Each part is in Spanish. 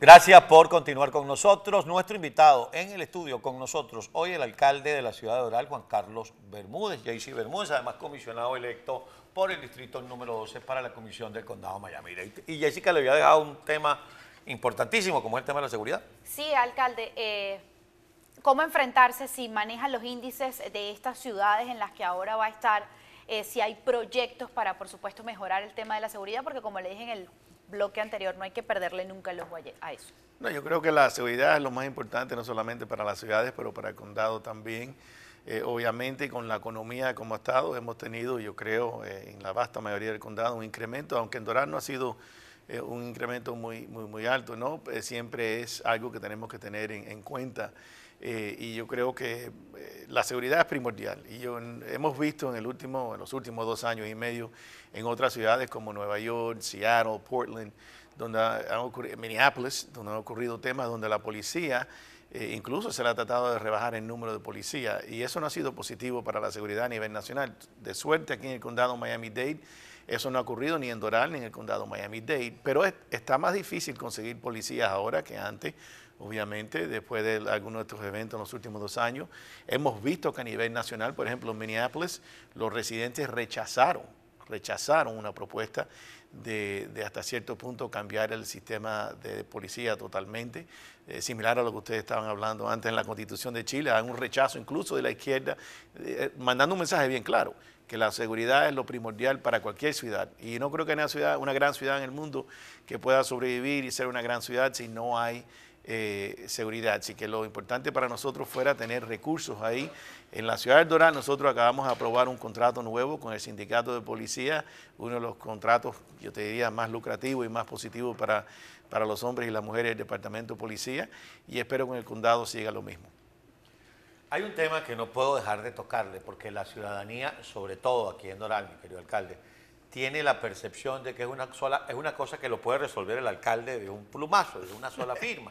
Gracias por continuar con nosotros. Nuestro invitado en el estudio con nosotros hoy el alcalde de la ciudad de Oral, Juan Carlos Bermúdez, JC Bermúdez, además comisionado electo por el distrito número 12 para la comisión del condado de Miami. Y Jessica le había dejado un tema importantísimo como es el tema de la seguridad. Sí, alcalde. Eh, ¿Cómo enfrentarse si manejan los índices de estas ciudades en las que ahora va a estar? Eh, si hay proyectos para, por supuesto, mejorar el tema de la seguridad, porque como le dije en el bloque anterior, no hay que perderle nunca los ojo a eso. No, yo creo que la seguridad es lo más importante, no solamente para las ciudades, pero para el condado también. Eh, obviamente con la economía como estado hemos tenido, yo creo, eh, en la vasta mayoría del condado un incremento, aunque en Dorado no ha sido eh, un incremento muy, muy, muy alto, ¿no? siempre es algo que tenemos que tener en cuenta y yo creo que la seguridad es primordial y yo, hemos visto en, el último, en los últimos dos años y medio en otras ciudades como Nueva York, Seattle, Portland, donde Minneapolis, donde han ocurrido temas donde la policía eh, incluso se le ha tratado de rebajar el número de policías y eso no ha sido positivo para la seguridad a nivel nacional. De suerte aquí en el condado Miami-Dade eso no ha ocurrido ni en Doral ni en el condado Miami-Dade, pero está más difícil conseguir policías ahora que antes obviamente, después de algunos de estos eventos en los últimos dos años. Hemos visto que a nivel nacional, por ejemplo, en Minneapolis, los residentes rechazaron, rechazaron una propuesta de, hasta cierto punto cambiar el sistema de policía totalmente, eh, similar a lo que ustedes estaban hablando antes en la constitución de Chile, hay un rechazo incluso de la izquierda, eh, mandando un mensaje bien claro que la seguridad es lo primordial para cualquier ciudad. Y no creo que haya una ciudad, una gran ciudad en el mundo que pueda sobrevivir y ser una gran ciudad si no hay eh, seguridad. Así que lo importante para nosotros fuera tener recursos ahí. En la ciudad de Doral nosotros acabamos de aprobar un contrato nuevo con el sindicato de policía, uno de los contratos, yo te diría, más lucrativo y más positivo para, para los hombres y las mujeres del departamento de policía y espero que en el condado siga lo mismo. Hay un tema que no puedo dejar de tocarle, porque la ciudadanía, sobre todo aquí en Doral, mi querido alcalde, tiene la percepción de que es una, sola, es una cosa que lo puede resolver el alcalde de un plumazo, de una sola firma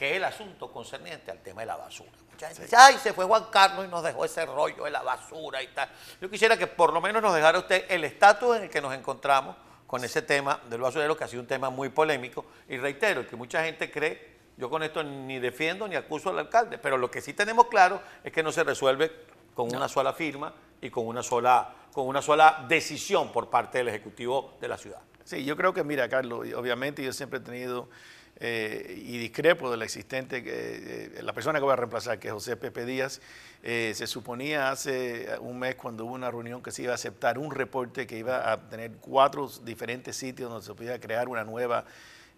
que es el asunto concerniente al tema de la basura. Mucha gente dice, ay, se fue Juan Carlos y nos dejó ese rollo de la basura y tal. Yo quisiera que por lo menos nos dejara usted el estatus en el que nos encontramos con ese tema del basurero, que ha sido un tema muy polémico. Y reitero, que mucha gente cree, yo con esto ni defiendo ni acuso al alcalde, pero lo que sí tenemos claro es que no se resuelve con una sola firma y con una sola, con una sola decisión por parte del Ejecutivo de la ciudad. Sí, yo creo que, mira, Carlos, obviamente yo siempre he tenido eh, y discrepo de la existente, eh, la persona que va a reemplazar, que es José Pepe Díaz, eh, se suponía hace un mes cuando hubo una reunión que se iba a aceptar un reporte que iba a tener cuatro diferentes sitios donde se podía crear una nueva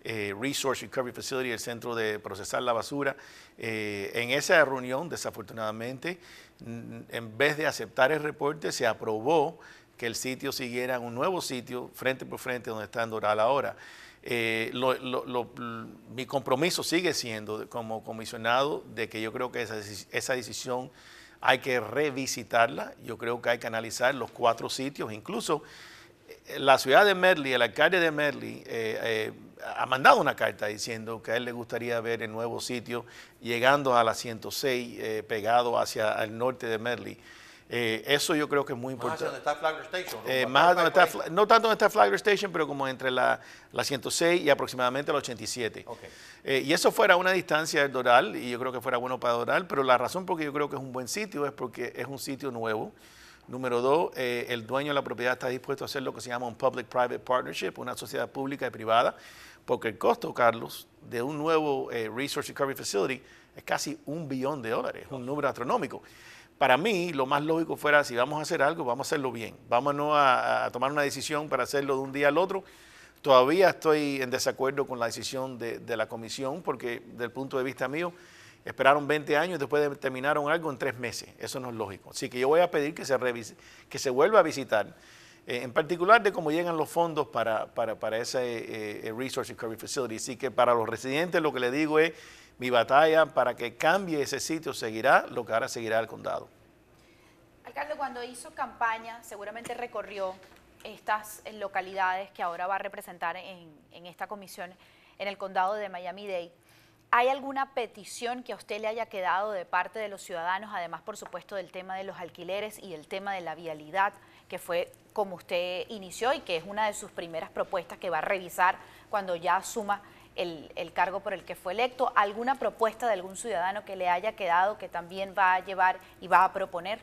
Resource Recovery Facility, el centro de procesar la basura. en esa reunión, desafortunadamente, mm, en vez de aceptar el reporte, se aprobó que el sitio siguiera un nuevo sitio, frente por frente, donde está en Doral ahora. Eh, mi compromiso sigue siendo como comisionado de que yo creo que esa, decisión hay que revisitarla, yo creo que hay que analizar los cuatro sitios, incluso eh, la ciudad de Merley, el alcalde de Merley, eh, ha mandado una carta diciendo que a él le gustaría ver el nuevo sitio llegando a la 106, pegado hacia el norte de Merley. Eh, eso yo creo que es muy importante. Más donde está Station. Eh, no tanto donde está Flagler Station, pero como entre la, 106 y aproximadamente la 87. Eh, y eso fuera una distancia Doral, y yo creo que fuera bueno para Doral, pero la razón por que yo creo que es un buen sitio es porque es un sitio nuevo. Número dos, el dueño de la propiedad está dispuesto a hacer lo que se llama un Public-Private Partnership, una sociedad pública y privada, porque el costo, Carlos, de un nuevo Resource Recovery Facility es casi un billón de dólares, un número astronómico para mí lo más lógico fuera, si vamos a hacer algo, vamos a hacerlo bien. Vámonos a, tomar una decisión para hacerlo de un día al otro. Todavía estoy en desacuerdo con la decisión de, la comisión porque, del punto de vista mío, esperaron 20 años y después de, terminaron algo en tres meses. Eso no es lógico. Así que yo voy a pedir que se, revise, que se vuelva a visitar, eh, en particular de cómo llegan los fondos para, para, para ese eh, eh, Resource Recovery Facility. Así que para los residentes lo que les digo es mi batalla para que cambie ese sitio seguirá lo que ahora seguirá el condado. Alcalde, cuando hizo campaña, seguramente recorrió estas eh, localidades que ahora va a representar en, esta comisión en el condado de Miami-Dade. ¿Hay alguna petición que a usted le haya quedado de parte de los ciudadanos, además, por supuesto, del tema de los alquileres y el tema de la vialidad, que fue como usted inició y que es una de sus primeras propuestas que va a revisar cuando ya suma el, cargo por el que fue electo, alguna propuesta de algún ciudadano que le haya quedado que también va a llevar y va a proponer.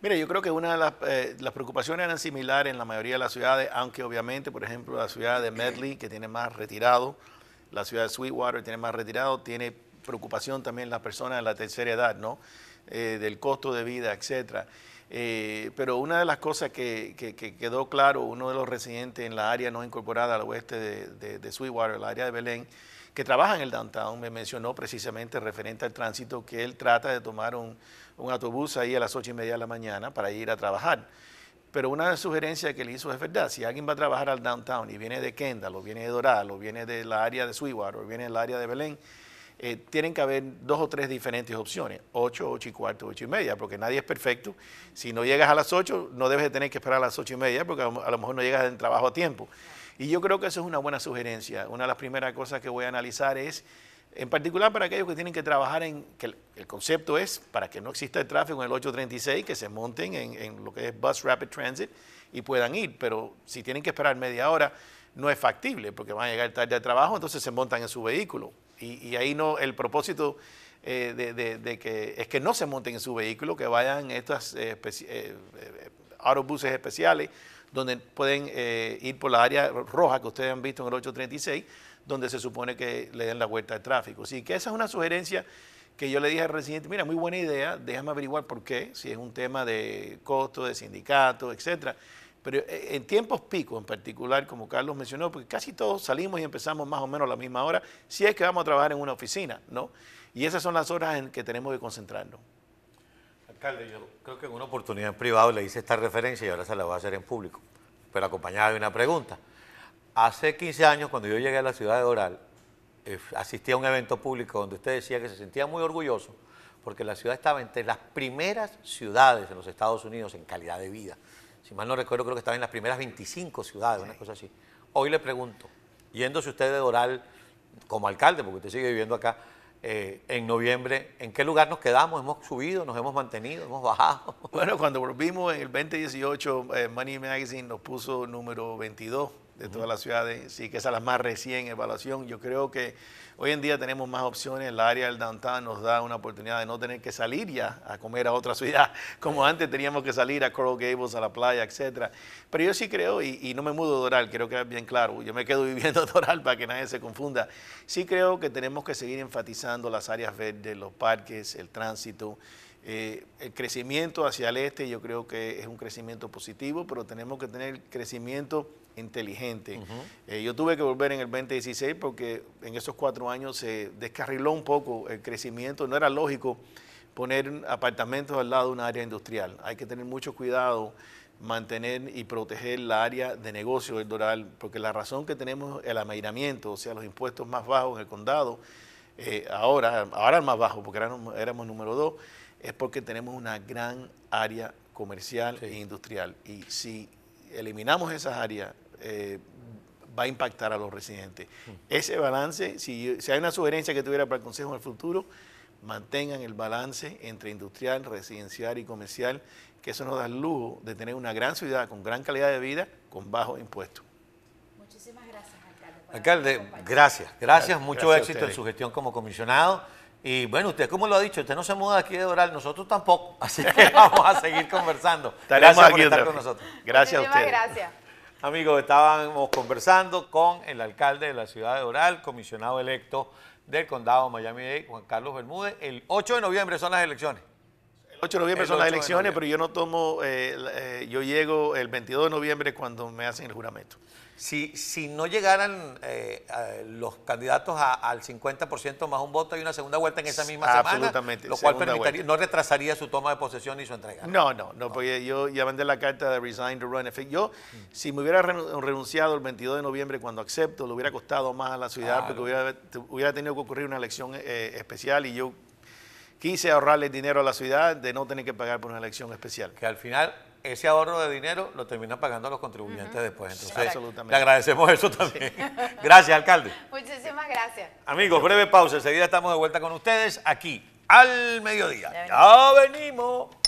Mira, yo creo que una de eh, las, preocupaciones eran similares en la mayoría de las ciudades, aunque obviamente, por ejemplo, la ciudad de Medley, que tiene más retirado, la ciudad de Sweetwater tiene más retirado, tiene preocupación también las personas de la tercera edad, ¿no? Eh, del costo de vida, etcétera. Eh, pero una de las cosas que, quedó claro, uno de los residentes en la área no incorporada al oeste de, Sweetwater, el área de Belén, que trabaja en el downtown, me mencionó precisamente referente al tránsito que él trata de tomar un, autobús ahí a las ocho y media de la mañana para ir a trabajar. Pero una de sugerencia que le hizo es verdad, si alguien va a trabajar al downtown y viene de Kendall, o viene de Dorado o viene de la área de Sweetwater, o viene del área de Belén, eh, tienen que haber dos o tres diferentes opciones, 8, 8 y cuarto, 8 y media, porque nadie es perfecto. Si no llegas a las 8, no debes de tener que esperar a las 8 y media, porque a lo mejor no llegas del trabajo a tiempo. Y yo creo que eso es una buena sugerencia. Una de las primeras cosas que voy a analizar es, en particular para aquellos que tienen que trabajar en, que el, concepto es, para que no exista el tráfico en el 836, que se monten en, en lo que es Bus Rapid Transit y puedan ir, pero si tienen que esperar media hora, no es factible, porque van a llegar tarde al trabajo, entonces se montan en su vehículo. Y, ahí no, el propósito eh, de, que es que no se monten en su vehículo, que vayan estos eh, eh, eh, autobuses especiales donde pueden ir por la área roja que ustedes han visto en el 836, donde se supone que le den la vuelta de tráfico. Así que esa es una sugerencia que yo le dije al residente, mira, muy buena idea, déjame averiguar por qué, si es un tema de costo, de sindicato, etcétera pero eh, en tiempos picos en particular, como Carlos mencionó, porque casi todos salimos y empezamos más o menos a la misma hora, si es que vamos a trabajar en una oficina, ¿no? Y esas son las horas en que tenemos que concentrarnos. Alcalde, yo creo que en una oportunidad en privado le hice esta referencia y ahora se la voy a hacer en público, pero acompañada de una pregunta. Hace 15 años, cuando yo llegué a la ciudad de Oral, eh, asistí a un evento público donde usted decía que se sentía muy orgulloso porque la ciudad estaba entre las primeras ciudades en los Estados Unidos en calidad de vida si mal no recuerdo, creo que estaba en las primeras 25 ciudades, una cosa así. Hoy le pregunto, yéndose usted de Doral como alcalde, porque usted sigue viviendo acá, eh, en noviembre, ¿en qué lugar nos quedamos? ¿Hemos subido? ¿Nos hemos mantenido? ¿Hemos bajado? Bueno, cuando volvimos en el 2018, eh, Money Magazine nos puso número 22 de todas las ciudades, sí que es es la más recién evaluación. Yo creo que hoy en día tenemos más opciones, el área del downtown nos da una oportunidad de no tener que salir ya a comer a otra ciudad, como antes teníamos que salir a Coral Gables, a la playa, etcétera. Pero yo sí creo, y, no me mudo de Doral, creo que es bien claro, yo me quedo viviendo en Doral para que nadie se confunda, sí creo que tenemos que seguir enfatizando las áreas verdes, los parques, el tránsito, eh, el crecimiento hacia el este yo creo que es un crecimiento positivo, pero tenemos que tener crecimiento inteligente. Eh, yo tuve que volver en el 2016 porque en esos cuatro años se descarriló un poco el crecimiento. No era lógico poner apartamentos al lado de un área industrial. Hay que tener mucho cuidado mantener y proteger la área de negocio del Doral, porque la razón que tenemos el amairamiento, o sea, los impuestos más bajos en el condado, eh, ahora, ahora más bajo, porque éramos, número dos, es porque tenemos una gran área comercial e industrial. Y si eliminamos esas áreas, eh, va a impactar a los residentes. Mm. Ese balance, si, hay una sugerencia que tuviera para el Consejo en el futuro, mantengan el balance entre industrial, residencial y comercial, que eso nos da el lujo de tener una gran ciudad con gran calidad de vida, con bajos impuestos. Muchísimas gracias, alcalde. Alcalde, gracias. Gracias, mucho éxito en su gestión como comisionado. Y bueno, usted como lo ha dicho, usted no se muda aquí de Doral, nosotros tampoco, así que vamos a seguir conversando. gracias por estar con nosotros. Gracias a usted. gracias. Amigos, estábamos conversando con el alcalde de la ciudad de Oral, comisionado electo del condado de Miami-Dade, Juan Carlos Bermúdez. El 8 de noviembre son las elecciones. 8 de noviembre son las elecciones, pero yo no tomo, eh, eh, yo llego el 22 de noviembre cuando me hacen el juramento. Si, si no llegaran eh, los candidatos al 50% más un voto, hay una segunda vuelta en esa misma Absolutamente, lo cual permitiría, no retrasaría su toma de posesión y su entrega. No, no, no, porque yo ya vendé la carta de resign to run. Yo, si me hubiera renunciado el 22 de noviembre cuando acepto, lo hubiera costado más a la ciudad porque hubiera, tenido que ocurrir una elección especial y yo quise ahorrarle dinero a la ciudad de no tener que pagar por una elección especial. Que al final ese ahorro de dinero lo terminan pagando los contribuyentes después. Entonces, Absolutamente. le agradecemos eso también. gracias, alcalde. Muchísimas gracias. Amigos, breve pausa. Enseguida estamos de vuelta con ustedes aquí al mediodía. Ya venimos.